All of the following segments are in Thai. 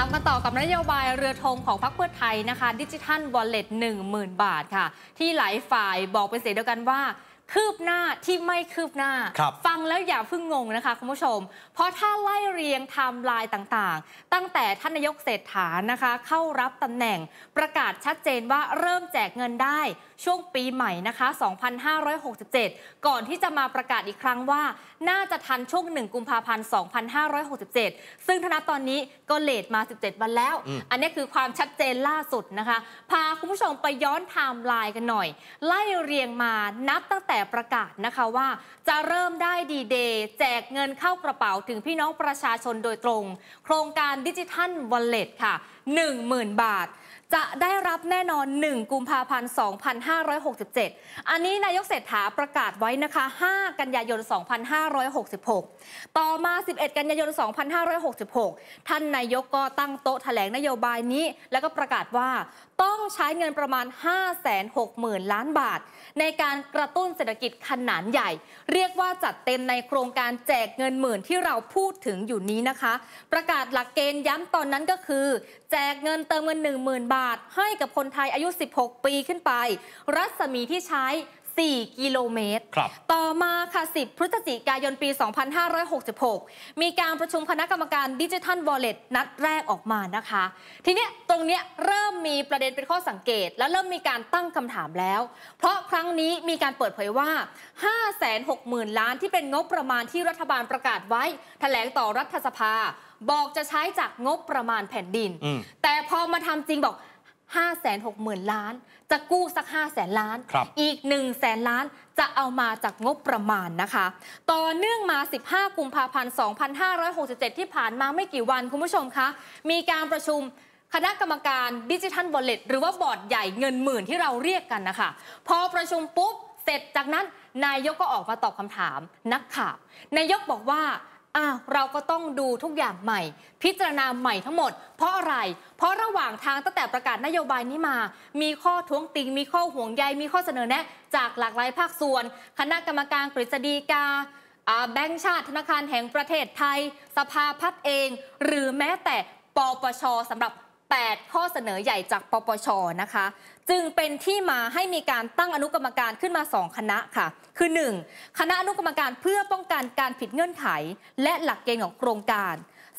ามกันต่อกับนโยบายเรือธงของพรรคเพื่อไทยนะคะ ดิจิทัลวอลเล็ตหนึ่งหมื่นบาทค่ะ ที่หลายฝ่ายบอกเป็นเสียงเดียวกันว่าคืบหน้าที่ไม่คืบหน้าฟังแล้วอย่าเพิ่งงงนะคะคุณผู้ชม เพราะถ้าไล่เรียงไทม์ไลน์ต่าง ๆ ตั้งแต่ท่านนายกเศรษฐานะคะ เข้ารับตำแหน่งประกาศชัดเจนว่าเริ่มแจกเงินได้ช่วงปีใหม่นะคะ2567 ก่อนที่จะมาประกาศอีกครั้งว่าน่าจะทันช่วง 1 กุมภาพันธ์ 2567 ซึ่งธนาตอนนี้ก็เลทมา 17 วันแล้วออันนี้คือความชัดเจนล่าสุดนะคะพาคุณผู้ชมไปย้อนไทม์ไลน์กันหน่อย ไล่เรียงมานับตั้งแต่แต่ประกาศนะคะว่าจะเริ่มได้ดีเดย์แจกเงินเข้ากระเป๋าถึงพี่น้องประชาชนโดยตรง โครงการดิจิทัลวอลเล็ตค่ะ 10,000บาทจะได้รับแน่นอน 1 กุมภาพันธ์ 2567 อันนี้นายกเศรษฐาประกาศไว้นะคะ 5 กันยายน 2566 ต่อมา 11 กันยายน 2566 ท่านนายกก็ตั้งโต๊ะแถลงนโยบายนี้แล้วก็ประกาศว่าต้องใช้เงินประมาณ 560,000 ล้านบาท ในการกระตุ้นเศรษฐกิจขนาดใหญ่ เรียกว่าจัดเต็มในโครงการแจกเงินหมื่นที่เราพูดถึงอยู่นี้นะคะ ประกาศหลักเกณฑ์ย้ำตอนนั้นก็คือ แจกเงินเติมเงิน 10,000บาทบาทให้กับคนไทยอายุ 16 ปีขึ้นไป รัศมีที่ใช้4 กิโลเมตร ต่อมาค่ะ 10พฤศจิกายนปี 2566 มีการประชุมคณะกรรมการดิจิทัลบอลเล็ตนัดแรกออกมานะคะ ทีนี้ตรงนี้เริ่มมีประเด็นเป็นข้อสังเกต และเริ่มมีการตั้งคำถามแล้วเพราะครั้งนี้มีการเปิดเผยว่า 560,000ล้านที่เป็นงบประมาณที่รัฐบาลประกาศไว้ถแถลงต่อรัฐสภาบอกจะใช้จากงบประมาณแผ่นดิน แต่พอมาทำจริงบอก5 6 0 0 0 0 ล้าน จะกู้สัก 5 0 0 0ล้าน อีก1 0 0 0 0 ล้านจะเอามาจากงบประมาณนะคะต่อเนื่องมา 15 กุมภาพันธ์2567 ที่ผ่านมาไม่กี่วัน คุณผู้ชมคะ มีการประชุมคณะกรรมการดิจิทัลบอลเลตหรือว่าบอร์ดใหญ่เงินหมื่นที่เราเรียกกันนะคะ พอประชุมปุ๊บเสร็จจากนั้นนายกก็ออกมาตอบคำถามนักข่าวนายกบอกว่าอ้าวเราก็ต้องดูทุกอย่างใหม่ พิจารณาใหม่ทั้งหมดเพราะอะไร เพราะระหว่างทางตั้งแต่ประกาศนโยบายนี้มา มีข้อท้วงติงมีข้อห่วงใยมีข้อเสนอแนะ จากหลากหลายภาคส่วน คณะกรรมการกฤษฎีกาแบงก์ชาติธนาคารแห่งประเทศไทย สภาพัฒน์เอง หรือแม้แต่ปปชสำหรับ8 ข้อเสนอใหญ่จากปปชนะคะ จึงเป็นที่มาให้มีการตั้งอนุกรรมการขึ้นมา 2 คณะค่ะ คือ 1. คณะอนุกรรมการเพื่อป้องกันการผิดเงื่อนไข และหลักเกณฑ์ของโครงการ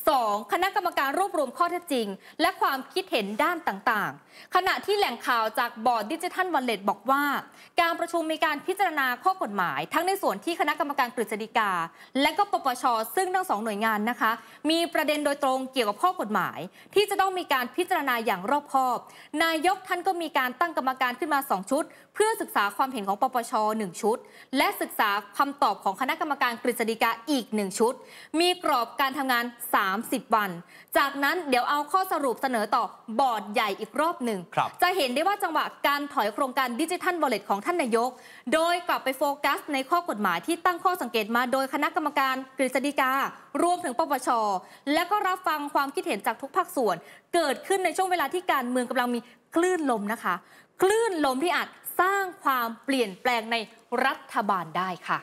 2. คณะกรรมการรวบรวมข้อเท็จจริง และความคิดเห็นด้านต่างๆ ขณะที่แหล่งข่าวจากบอร์ดดิจิทัลวันเลตบอกว่า การประชุมมีการพิจารณาข้อกฎหมาย ทั้งในส่วนที่คณะกรรมการกฤษฎีกา และก็ปปชซึ่งทั้งสองหน่วยงานนะคะ มีประเด็นโดยตรงเกี่ยวกับข้อกฎหมาย ที่จะต้องมีการพิจารณาอย่างรอบคอบ นายกท่านก็มีการตั้งกรรมการขึ้นมา 2 ชุด เพื่อศึกษาความเห็นของปปช1ชุดและศึกษาคำตอบของคณะกรรมการกฤษฎีกาอีก1ชุดมีกรอบการทำงาน 3 30วัน จากนั้นเดี๋ยวเอาข้อสรุปเสนอต่อบอร์ดใหญ่อีกรอบหนึ่ง จะเห็นได้ว่าจังหวะการถอยโครงการดิจิทัลบอลเลตของท่านนายก โดยกลับไปโฟกัสในข้อกฎหมายที่ตั้งข้อสังเกตมา โดยคณะกรรมการกฤษฎีกา รวมถึงปปช และก็รับฟังความคิดเห็นจากทุกภาคส่วน เกิดขึ้นในช่วงเวลาที่การเมืองกำลังมีคลื่นลมนะคะ คลื่นลมที่อาจสร้างความเปลี่ยนแปลงในรัฐบาลได้ค่ะ